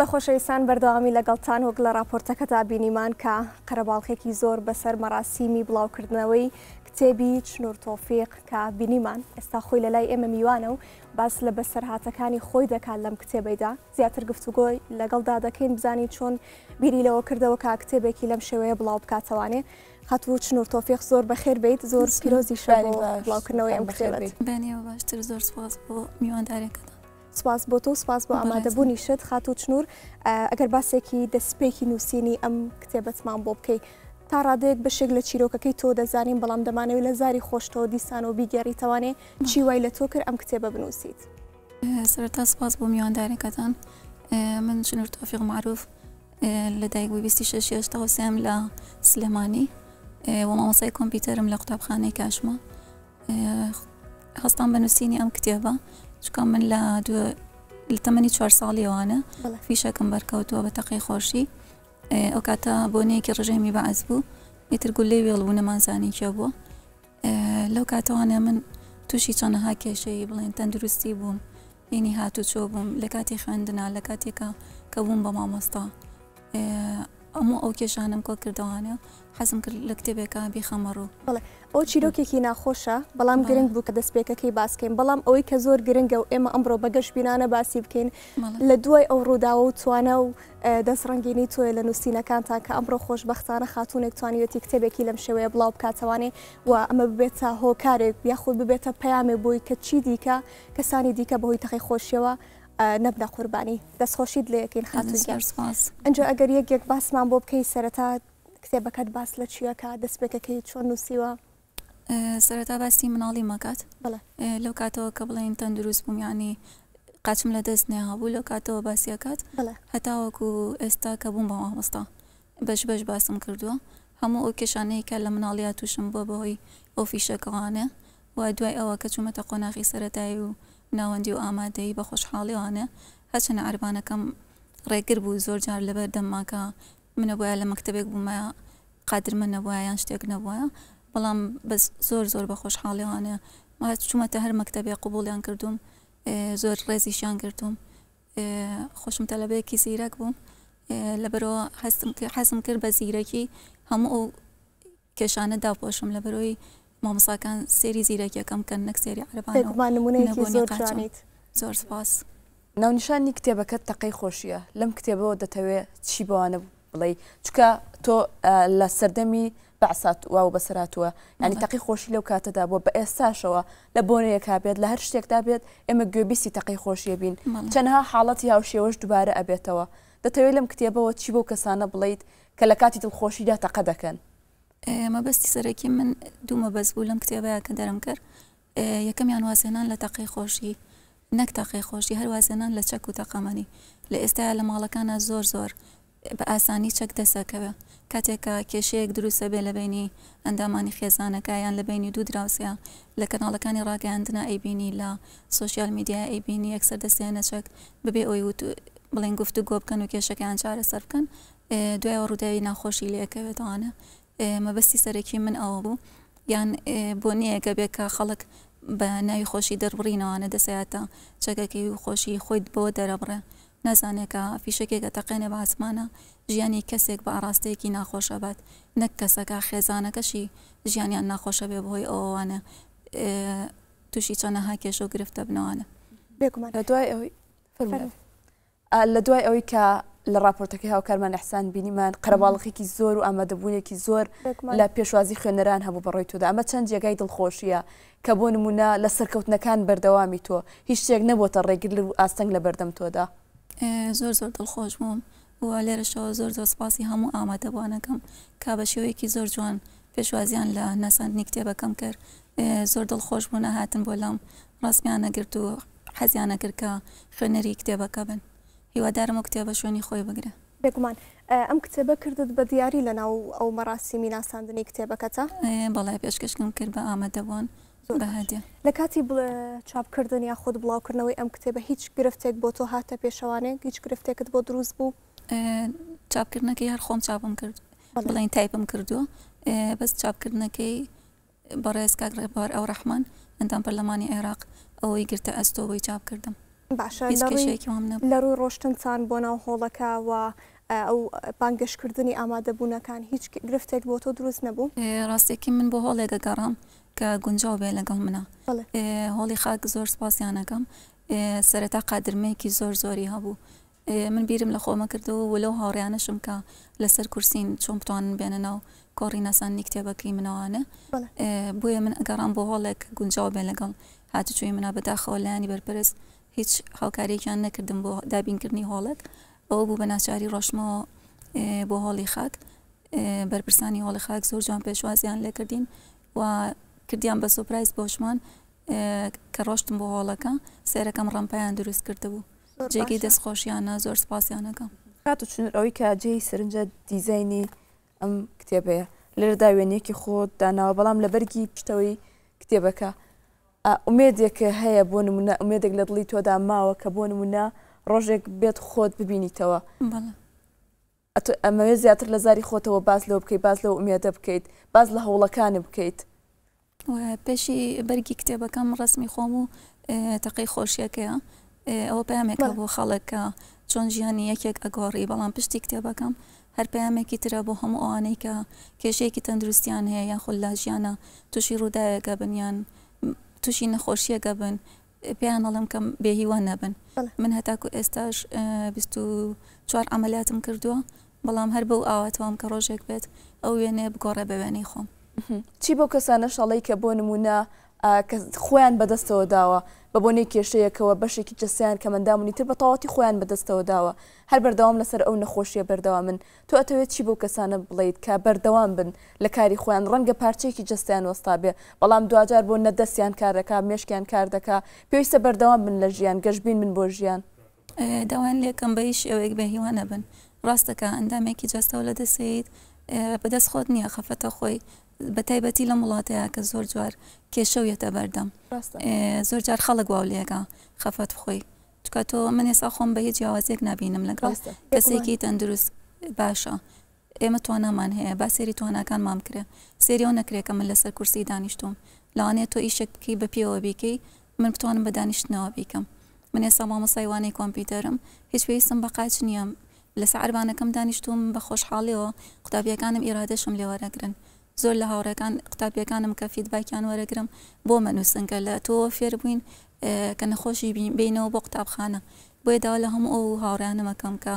لە خۆشەویستان بەردەوامی لەگەڵتان وەک لە راپۆرتەکە تا بینیمان کە قەرەباڵخێکی زۆر بەسەر مەراسیمی بڵاوکردنەوەی کتێبی چنوورتۆفیق کە بینیمان ئێستا خۆی لە لای ئێمە میوانە و باس لە بەسەر هااتەکانی خۆی دەکات لەم کتێبەیدا زیاتر گفتوگۆی لەگەڵدا دەکەین بزانی چۆن بیری لەوە کردەوە کا کتێبێکی لەم شێوەیە بڵاو بکاتوانێ خاتوو چنوور تۆفیق زۆر بەخێر بیت زۆر پیرۆزی شاری بڵاوکردنەوەی ئەم کتێبێت باشتر زۆر سواز بۆ میواندارێکەکە سپاس بۆ تۆ سپاس بۆ ئامادەبوونی شت خات و چنوور ئەگەر باسێکی دەستپێکی نووسینی ئەم کتێبەتمان بۆ بکەیت. تا ڕادێک بەشێک لە چیرۆکەکەی تۆ دەزانین بەڵام دەمانەوەی لە زاری خۆشتەوە دیسان و بیگەری توانێ چی وای لە تۆ کرد ئەم کتێبە بنووسیت. سەرتا سپاس بۆ میواندارێکەکەتان من چنور تۆفیق معروف لە دایکویبیستی ششیشتا حوسێم لە سلێمانی و مامۆسای کۆمپیوتەرم لە قوتابخانەی کاشمە هەستان بەنووسینی ئەم کتێبە چکە من لە لە تەمەنی چوار ساڵیەوانە فیشەکەم بەرکەوتووە بە تەقی خۆشی ئەو کاتە بۆنەیەکی ڕژێمی بەعز بوو ئیتر گول لێ وێڵ بوو نەمانزانی کێ بووە لەو کاتەوانە من تووشی چەندەها کێشەی بڵێن تەندروستی بووم ینی هاتوو چۆ بووم لە کاتی خوێندنا لە کاتێکە کە بووم بە مامۆستا ئەموو ئەو کێشانم کۆ کردوانە حەزم کرد لە کتێبێکە بیخەمەڕوو بڵێ ئەو چیرۆکێکی ناخۆشە بەڵام گرنگ بوو کە دەستپێکەکەی باسکەین بەڵام ئەوەی کە زۆر گرنگە و ئێمە ئەمڕۆ بەگەشت بینانە باسی بکەین لە دوای ئەو ڕووداوە و توانە و دەستڕنگینی تۆی لە نووسینەکانتان کە ئەمڕۆ خۆشببختانە خاتونێک توانیوەتی کتێبێکی لەم شێوەیە بڵاو بکاتوانێ و ئەمە ببێتە هۆکارێک یاخود ببێتە پەیامێ بووی کە چی دیکە کەسانی دیکە بەهۆی تەخی خۆشیەوە نەبدا قوربانی دەستخۆشید لە یەکین خاتون ئەنج ئەگەر یەکێک باسمان بۆ بکەی سەرەتا کتێبەکەت باس لە چیەکە دەستپێکەکەی چۆن نووسیوە سەرەتا باسی مناڵی مەکات لەو کاتەوە کە بڵێن تەندروست بوومیانی قاچم لە دەست نێهابوو لەو کاتەوە باسیەکەات هەتاوەکو ئێستا کە بووم بە مامۆستا بەش بەش باسم کردووە هەموو ئەو کێشانەیە کە لە مناڵیا تووشم بۆ بەهۆی ئۆفیشەکەوانە و دوای ئەوە کە چوومەتە قۆناغی سەتایی و ناوەندی و ئامادەی بە خۆشحاڵیوانە هەچەنە ئاربانەکەم ڕێگر بوو زۆر جار لەبەر دەماکە منە وایە لە مەکتتەبێک بوومە قادرمە نەبووە یان شتێک نەبووە بەڵام بەس زۆر زۆر بە خۆشحاڵیوانە ما چوومەتە هەر مەکتتەبێ قوبولیان کردوم زۆر ڕێزیشیان کردوم خۆشم تەلەبەیەکی زیرەک بووم لەبەرەوە حەزم کرد بە زیرەکی هەموو ئەو کێشانە داپۆشم لە بەرۆی مامساکان سێری زیرەکیەکەم کە نەک سێری عربان زۆر سپاس ناونشانی کتێبەکەت تەقەی خۆشیە لەم کتێبەوە دەتەوێت چی بوانە بوو بڵێ چکە تۆ لە سەردەمی بەعسات واو بەسەراتوە ینی تەقی خۆشی لەو کاتەدا بۆ بە ئێستاشەوە لە بۆنەیەکا بێت لە هەر شتێکدا بێت ئێمە گوێبیسی تەقی خۆشیە بین چەندها حاڵەتی هاوشێوەش دووبارە ئەبێتەوە دەتەوێت لەم کتێبەوە چی بۆ کەسانە بڵیت کە لە کاتی دڵخۆشیدا تەقە دەکەن مەبەستی سەرەکی من دوو مەبەست بوو لەم کتێبەیە کە دەرم کرد یەکەمیان وازێنان لە تەقی خۆشی نەک تەقی خۆشی هەروازێنان لە چەک و تەقامانی لە ئێستا لە ماڵەکانە زۆر زۆر بە ئاسانی چەک دەسەکەوە کاتێکە کێشەیەک دروستە بێ لەبینی ئەندامانی خێزانەکەیان لەبینی دوو دراوسە لە کەناڵەکانی ڕاگەاندنا ئەیبینی لە سوسیال میدیا ئەیبینی یەکسەر دەستێنەچەک ببێ ئەوی بڵێن گفتو گۆ بکەن و کێشەکەیان چارە سەر بکەن دوایەوە ڕووداوی ناخۆشی لەکەوێتوانە مەبەستی سەرەکی من ئەوە بوو یان بۆ نییەگە بێت کە خەڵک بە ناوی خۆشی دەربڕینەوەە دەسەیاتە چەکەکی و خۆشی خۆیت بۆ دەرەبڕە نەزانێکە فیشکێکە تەقێنێ بە ئاسمانە ژیانی کەسێک بە ئاراستەیەکی ناخۆشە بات نەک کەسەکە خێزانەکەشی ژیانیان ناخۆشە بێ بۆی ئەوانە تووشی چەنەها کێشە و گرفتە بنەوانە لە دوای ئەوەی کە لە راپۆرتەکەی هاوکارمان حسان بینیمان قەرباڵخێکی زۆر و ئامادەبوونێکی زۆر لە پێشوازی خوێنەران هەبوو بەڕێی تۆدا ئەمە چەند جێگای دڵخۆشیە کە بۆ نمونە لە سەرکەوتنەکان بەردەوامی تۆ هیچ شتێک نەبووتە ڕێگر و ئاستەنگ لە بەردەم تۆدا. زۆر زۆر دڵخۆش بووم و لێرەشەوە زۆر زۆر سپاسی هەموو ئامادەبوانەکەم کا بە شێوەیەکی زۆر جوان پێشوازیان لە نەسەندنی کتێبەکەم کرد زۆر دڵخۆش بوون هاتن بۆ لەم ڕاستمیان نەگرت و حەزیانە کردکە خوێنەری کتێبەکە بن هیوادارم و کتێبە شوێنی خۆی بگرە بێگومان ئەم کتێبە کردت بە دیاری لە ناو ئەو مەڕاستی میناساندنی کتێبەکەتە بەڵای پێشکەشکم کرد بە ئامادەبوون. لە کاتی چاپکردن یا خودت بڵاوکردنەوەی ئەم کتێبە هیچ گرفتێک بۆ تۆ هاتە پێشەوانێک هیچ گرفتێکت بۆ دروست بوو چاپکردنەکەی هەر خۆم چاپم کرد بڵین تایپم کردووە بەس چاپکردنەکەی بەڕێز کاگرێبار ئەو ڕەحمان ئەندام پەرلەمانی عێراق ئەوەی گرتە ئەستۆبی چاپ کردم باشە لە ڕووی ڕۆشتنسان بۆ ناو هۆڵەکەوە ئەو بانگەشکردنی ئامادەبوونەکان هیچ گرفتێک بۆ تۆ دروست نەبوو ڕاستێکی من بۆ هۆڵێگە گەڕام کە گونجاو بێ لەگەڵ منە هۆڵی خاک زۆر سپاسیانەکەم سەرەتا قادرمەیەکی زۆر زۆری هەبوو من بیرم لە خۆمە کردەوە و لەو هاوڕیانەشم کە لەسەر کورسین چۆن بتوانن بێنە ناو کۆڕی نەسانی کتێبەکەی منەوانە بۆیە من ئەگەڕان بۆ هۆڵێک گونجاو بێن لەگەڵ هاتوچوی منە بەداخەوە لایانی بەرپرست هیچ هاوکارێکیان نەکردم بۆ دابینکردنی هۆڵک ئەوە بوو بە ناچاری ڕۆشمەوە بۆ هۆڵی خاک بەرپرسانی هۆڵی خاک زۆر جوان پێشوازیان لێکردین و کردیان بە سۆپرایز بۆشمان کە ڕۆشتم بۆ هۆڵەکە سێرەکەم ڕمپیان دروست کرده بوو جێگەی دەستخۆشییانە زۆر سپاسیانەکەم هات و چون ئەوی کە جێی سرنجە دیزینی ئەم کتێبەیە لەردا وێنێکی خۆت داناوە بەڵام لە بەرگی پشتەوەی کتێبەکە ئومێدێکە هەیە بۆ نمونە ئومێدێک لە دڵی تۆدا ماوە کە بۆ نمونە ڕۆژێک بێت خۆت ببینیتەوە ئەمەوێ زیاتر لە زاری خۆتەوە باز لەوە بکەیت باز لەو ئومێدە بکەیت باز لە هەوڵەکانە بکەیت پێشی بەرگی کتێبەکەم ڕستمی خۆم و تەقی خۆشیەکەیە ئەوە پامێکە بۆ خەڵەکە چۆن ژیانی یەکێک ئەگۆڕی بەڵام پشتی کتێبەکەم هەر پامێکی ترە بۆ هەموو ئەوانەی کە کێشەیەکی تەندروستیان هەیە یان خللا ژیانە تووشی ڕووداەکە بنیان تووشی نەخۆشیەکە بن پێیان ئەڵم کەم بێهیوان نەبن من هەتاکو ئێستاش چوار ئەعملاتم کردووە بەڵام هەر بەو ئاواتەوەم کە ڕۆژێک بێت ئەو وێنێ بگۆڕە بەوێنەی خۆم چی بۆ کەسانە شەڵی کە بۆ نمونە خۆیان بەدەستەوە داوە بە بۆنی کێشەیەکەوە بەشێکی جەسیان کە مندامونی تر بە تەواتی خۆیان بەدەستەوە داوە هەر بەردەوام لەسەر ئەو نەخۆشیە بەردەوا من تو ئەتەوێت چی بۆ کەسانە بڵیت کە بەردەوام بن لە کاری خۆیان ڕەنگە پارچێکی جەستیان وەستا بێ بەڵام دوجار بۆ نەدەستیان کارەکە مێشکیان کار دەکا پێویستە بەردەوام بن لە ژیان گەشتبین من بۆ ژیان داوان لێکم بەیش ئەوێک بە هیوانە بن ڕاستەکە ئەندامێکی جەستەوە لە دەسێت بەدەست خۆت نییە خەفەتە خۆی بە تایبەتی لەم وڵاتەیە کە زۆر جوار کێشەویەتە بەردەم زۆر جار خەڵک واولێگا خەفەت بخۆی چکە تۆ من ێسا خۆم بە هیچ جیاوازێک نبینم لەگەڵ کەسێکی تەندروست باشە ئێمە توانامان هەیە با سێری توانەکان مام کرێ سێریەوە نەکرێکە من لەسەر کورسی دانیشتوم لەوانێت تۆ ئیشکی بە پێوە بیکەی من بتوانم بە دانیشتنەوە بیکەم من ێسا مامەسایوانەی کۆمپیوتەرم هیچ پێویستم بەقاچ نییە لە سەعربانەکەم دانیشتوم بە خۆشحاڵیەوە قوتابیەکانم ئیرادەشم لێوەرەگرن زۆر لە هاوڕەکان قوتابیەکانم کە فیدباکیان وەرەگرم بۆ مەنووسنگە لە تۆ فێر بووین کە نەخۆشی بینەوە بۆ قوتابخانە بۆی داوا لە هەموو ئەو هاوڕانمەکەم کە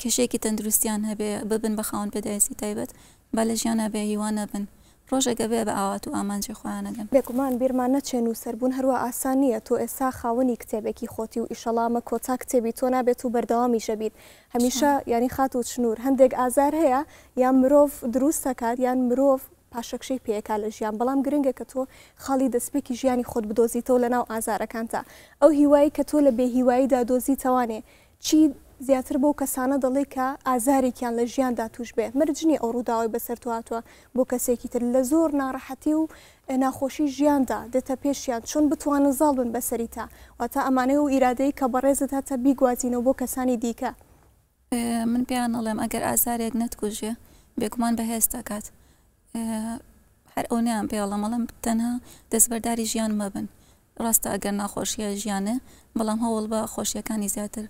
کشێکی تەندروستیان هەبێ ببن بەخاون پێداسی تایبەت با لە ژیانە بێ هیوانە بن ڕۆژێکە بێ بە ئاوات و ئامانجی خۆیانەگەن بێگومان بیرمان نەچێن و سەربوون هەروە ئاسان نییە تۆ ئێستا خاوەنی کتێبێکی خۆتی و ئیشەڵامە کۆتا کتێبی تۆ نابێت و بەردەوامی شەبیت هەمیشە یانی خات و چنوور هەندێک ئازار هەیە یان مرۆڤ دروست دەکات یان مرۆڤ پاشەکشەی پێکا لە ژیان بەڵام گرنگە کە تۆ خاڵی دەستپێکی ژیانی خۆت بدۆزیتەوە لەناو ئازارەکانتە ئەو هیوایی کە تۆ لە بێهیواییدا دۆزی تەوانێ چی زیاتر بۆ کەسانە دەڵێ کە ئازارێکیان لە ژیاندا توش بێ مرجنی ئەو ڕووداوای بەسەرتواتوە بۆ کەسێکی تر لە زۆر ناڕەحەتی و ناخۆشی ژیاندا دێتە پێشیان چۆن بتوانن زاڵ بن بەسەری تا واتە ئەمانەیە و ئیرادەی کە بەڕێزت هاتە بیگوازینەوە بۆ کەسانی دیکە من پێیان ئەڵێم ئەگەر ئازارێک نەتکوژێ بێگومان بەهێز دەکات هەر ئەو نیان پێڵە مەڵم تەنها دەستبەرداری ژیان مەبن ڕاستە ئەگەر ناخۆشیە ژیانە بەڵام هەوڵ بە خۆشیەکانی زیاتر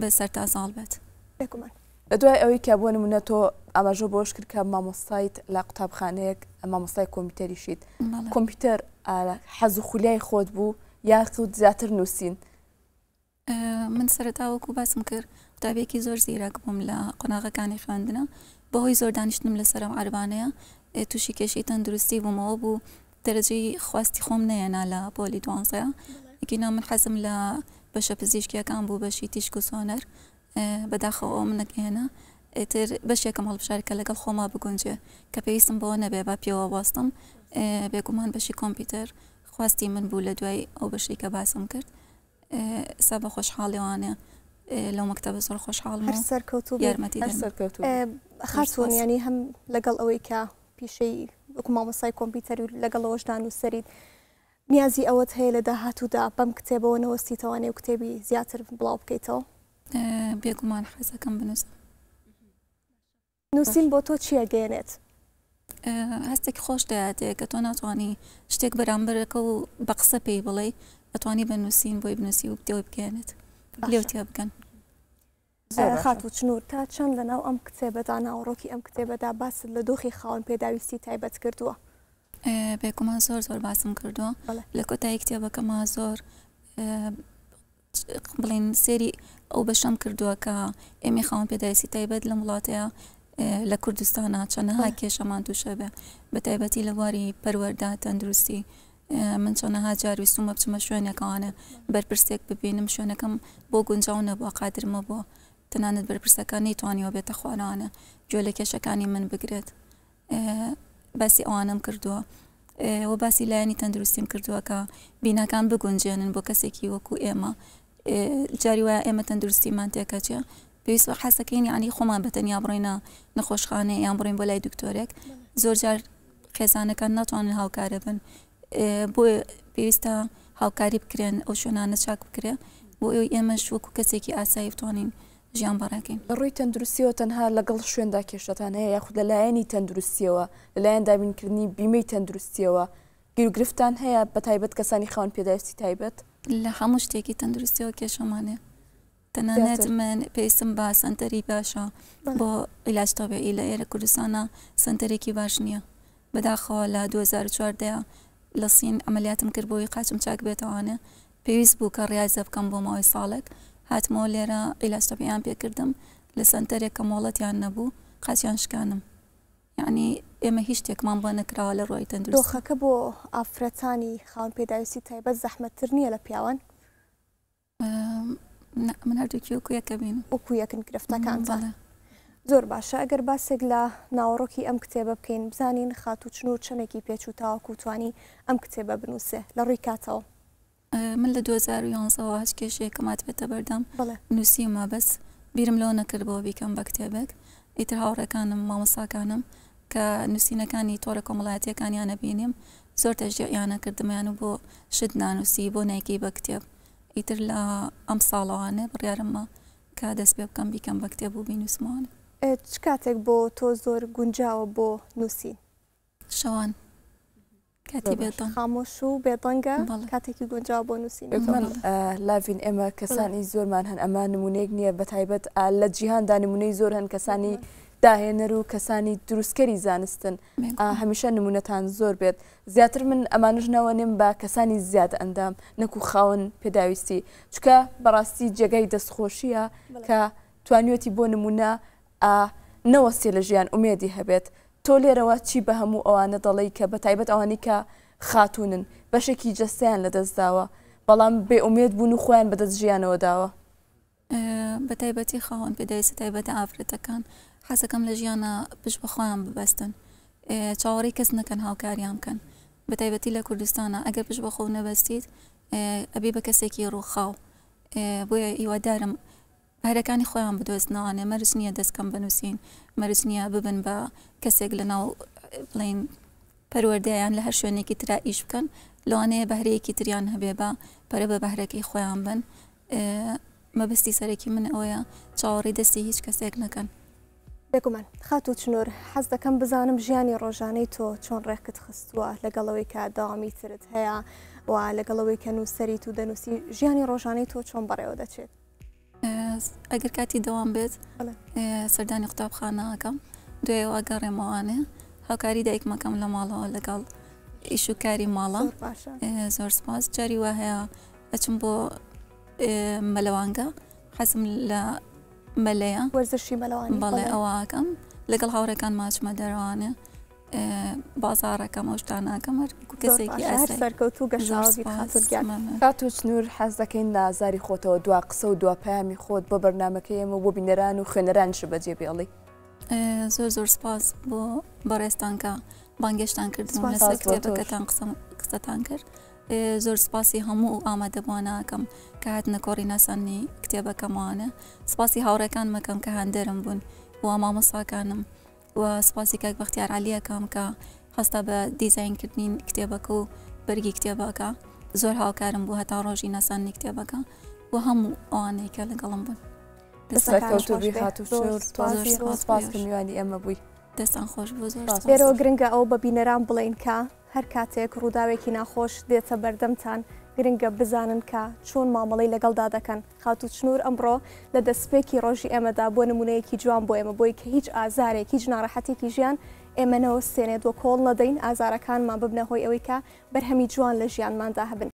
بە سەرتازاڵ بێت لە دوای ئەوەی کە بۆ نمونە تۆ ئاماژۆ بۆش کرد کە مامۆستایت لە قوتابخانەیەک مامۆستای کۆمپیوتەریشیت کۆمپیوتەر حەز خولیای خۆت بوو یاخود زیاتر نووسین من سەرتا وەکو باسم کرد قوتابێکی زۆر زیرەک بووم لە قۆناغەکانی خوێندنە بەهۆی زۆر دانیشتم لەسەرم عربانەیە تووشی کێشی تەندروستی بوومەوە بوو دەرەجی خواستی خۆم نەیەنا لە پۆلی دوانزەیە یکینا من حەزم لە بەشە پزیشکیەکان بوو بەشی تیشک و سۆنەر بەداخەوە منەک هێنا ئێتر بەشێکم هەڵبشارکە لەگەڵ خۆما بگونجێ کە پێویستم بۆ نەبێ با پێوە واستم بێگومان بەشی کۆمپیوتەر خواستی من بوو لە دوای ئەو بەشی کە باسم کرد سا بە خۆشحاڵیوانە لەو مەکتتەبە زۆر خۆشحاڵ سەرکەوتو یارمەتی خرسوون ینی هەم لەگەڵ ئەوەی کە پیشەی حکوما مەسای کۆمپیوتەر و لەگەڵەوەشدان و سەریت نیازی ئەوەت هەیە لە داهاتوودا بەم کتێبەوە نەوەستی تەوانێ و کتێبی زیاتر بڵاو بکەیتەوە بێگومان حەزەکەم بنووسم نووسین بۆ تۆ چییە گەێنێت هەستێک خۆش دەاتێ کە تۆ ناتوانانی شتێک بەرامبەرەکە و بە قسە پێی بڵێ ئەتوانی بنووسین بۆی بنووسی و کتێەوەی بگەێنێت لێوتیا بکەن خات و چنوور تا چەند لەناو ئەم کتێبەدا ناوڕۆکی ئەم کتێبەدا باست لە دۆخی خاون پێداویستی تایبەت کردووە بێکمان زۆر زۆر باسم کردووە لە کۆتایی کتێبەکەما زۆر بڵین سێری ئەو بەشەم کردووە کە ئێمە خاوم پێداسی تایبەت لە وڵاتەیە لە کوردستانە چەنەها کێشەمان تووشە بێ بە تایبەتی لە واری پەروەەردا تەندروستی من چۆنەها جاروی سومە بچمە شوێنەکانە بەرپرسێک ببینم شوێنەکەم بۆ گونجاو نەبووە قادرمە بۆ تەنانەت بەرپرسەکان نەیتوانیەوە بێتە خوانانە گوێ لە کێشەکانی من بگرێت باسی ئەوانم کردووە وە باسی لایەنی تەندروستیم کردووە کە بینەکان بگونجێنن بۆ کەسێکی وەکو ئێمە جاری وایە ئێمە تەندروستیمان تێکەچێ پێویست بە حەسەکەین ینی خۆمان بەتەنیا بڕێنە نەخۆشخانە یان بڕین بۆ لای دکتۆرێک زۆر جار خێزانەکان ناتوانن هاوکارە بن بۆ پێویستە هاوکاری بکرێن ئەو شوێنانە چاک بکرێ بۆ ئێمەش وەکو کەسێکی ئاسایی بتوانین ژیان بەڕێکین ڕووی تەندروستیەوە تەنها لەگەڵ شوێندا کێشتان هەیە یاخود لەلایەنی تەندروستیەوە لەلایەن دابینکردنی بیمەی تەندروستیەوە گیرگرفتان هەیە بە تایبەت کەسانی خاون پێداویستی تایبەت لە هەموو شتێکی تەندروستیەوە کێشەمانێ تەنانەت من پێویستم با سنتەری باشە بۆ ئیلاجتەبێعی لە ئێرە کوردستانە سنتەرێکی باش نییە بەداخەوە لە 2014دەیە لە سین ئەمەلیاتم کرد بۆی قاچم چاک بێتەوانە پێویست بوو کە ڕاز بکەم بۆ ماوەی ساڵێک هاتمەوە لێرە ئیلاستۆپیان پێکردم لە سنتەرێک کە مۆڵەتیان نەبوو قاسیان شکانم یعنی ئێمە هیچ شتێکمان بۆ نەکراوە لە ڕۆی تەندۆخەکە بۆ ئافرەتانی خاڵ پێداویستی تایبەت زەحمەتتر نییە لە پیاوان من هەردووکی وەکو یەکە بین وەکو یەکن گرفتەکان زۆر باشە ئەگەر باسێک لە ناوەڕۆکی ئەم کتێبە بکەین بزانین خاات و چنوور چەمێکی پێچوو تاوەکوتوانی ئەم کتێبە بنووسێ لە ڕووی کاتەوە من لە 2011 هەچ کێشەیەکە ماتبێتە بەردەم نووسیمە بەس بیرم لەۆ نەکردەوە بیکەم بە کتێبێک ئیتر هاوڕەکانم مامەساکانم کە نووسینەکانی تۆرە کۆمەڵایەتەکانیان نەبینیم زۆر تەژیانە کردمیان و بۆ شت نانووسی بۆ نیکی بە کتێب ئیتر لە ئەم ساڵەوانە بڕیارممە کە دەست پێ بکەم بیکەم بە کتێب و بینوسمانە چ کاتێک بۆ تۆ زۆر گونجاوە بۆ نووسین شەوان کاتی بێتان خامۆش و بێدەنگە کاتێکی گونجا بۆ نووسین لاڤین ئێمە کەسانی زۆرمان هەن ئەمان نمونەیەک نییە بە تایبەت لە جیهاندا نمونەی زۆر هەن کەسانی داهێنەر و کەسانی دروستکەری زانستن هەمیشە نمونەتان زۆر بێت زیاتر من ئەمانژنەوە نیم با کەسانی زیاد ئەندام نەکو خاون پێداویستی چکە بەڕاستی جێگای دەستخۆشیە کە توانیەتی بۆ نمونە نەوەسی لە ژیان ئومێدی هەبێت تۆ لێرەوە چی بە هەموو ئەوانە دەڵی کە بە تایبەت ئەوانی کە خاتونن بەشێکی جەستیان لەدەستداوە بەڵام بێ ئومێت بوون و خۆیان بەدەست ژیانەوە داوە بە تایبەتی خاوەن پێداویستە تایبەتە ئافرەتەکان حەسەکەم لە ژیانە پشت بەخۆیان ببەستن چاوەڕی کەس نەکەن هاوکاریان بکەن بە تایبەتی لە کوردستانە ئەگەر پشت بەخۆ نەبەستیت ئەبێ بە کەسێکی ڕووخاو بۆیە هیوادارم بەهرەکانی خۆیان بدۆستنەوەانێ مەرج نییە دەستکەم بنووسین مەرج نییە ببن بە کەسێک لە ناو بڵین پەروەردەیان لە هەر شوێنێکی تررا ئیش بکەن لەوانەیە بەهرەیەکی تریان هەبێ بە پەرە بە بەهرەکەی خۆیان بن مەبستی سەرەکی من ئەوەیە چاوەڕی دەستی هیچ کەسێک نەکەن. بێکومەن خات و چنوور حەز دەکەم بزانم ژیانی ڕۆژانەی تۆ چۆن ڕێکت خستووە لەگەڵەوەی کە داوامی ترت هەیە و لەگەڵەوەی کە نووسری و دەنووسی ژیانی ڕۆژانەی تۆ چۆن بەڕێوە دەچێت. ئەگەر کاتی دەوام بێت سەردانی قوتابخانەکەم دوێەوە گەڕێمەوانێ هاوکاری دایکمەکەم لە ماڵەوە لەگەڵ ئیشوکاری ماڵە زۆر سپاس جاری وە هەیە ئەچم بۆ مەلەوانگە حەزم لە مەلەیە وەرزشی مەلەوان بەڵێ ئەوەکەم لەگەڵ هاوڕەکان ماچمە دەروانێ. بازارەکە مەشتاناکەمە کەسێکی سەرکەوتو گەشتات نور حەز دەکەین لە ئازاری خۆتەوە دوا قسە و دواپامی خۆت بۆ بەرنمەکەی ئێمە بۆ بینەران و خوێنەرانش بەجێ بێڵی زۆر زۆر سپاس بۆ بەڕێستانکە بانگشتان کردن سەکتێبەکەتان قسەتان کرد. زۆر سپاسی هەموو ئامادەبووانەکەم کە هات نەکۆڕی نەسەنی کتێبەکەمانە سپاسی هاوڕەکان مەکەم کە هەندەرم بوون و ئەما مەساکانم. و سپاسی کەک بەختیار عالیە کام کە هەستا بە دیزینکردنین کتێبەکە و بەرگی کتێبەکە زۆر هاوکارم بوو هەتا ڕۆژی نەسانی کتێبەکە و هەموو ئەوانێکە لەگەڵم بوون میوانی ئەمە بووی دەستان خۆش بوو زۆر گرنگە ئەو بە بینەران بڵین کە هەر کاتێک ڕووداوێکی ناخۆش دێتە بەردەمتان گرنگە بزانن کە چۆن مامەڵی لەگەڵدا دەکەن خاتو چنوور ئەمڕۆ لە دەستپێکی ڕۆژی ئێمەدا بۆ نمونەیەکی جوان بۆ ئێمە بۆی کە هیچ ئازارێکی جناڕەحەتێکی ژیان ئێمەنەوە سێنێت وە کۆڵ نەدەین ئازارەکانمان ببنە هۆی ئەوەی کە بەرهەمی جوان لە ژیانماندا هەبن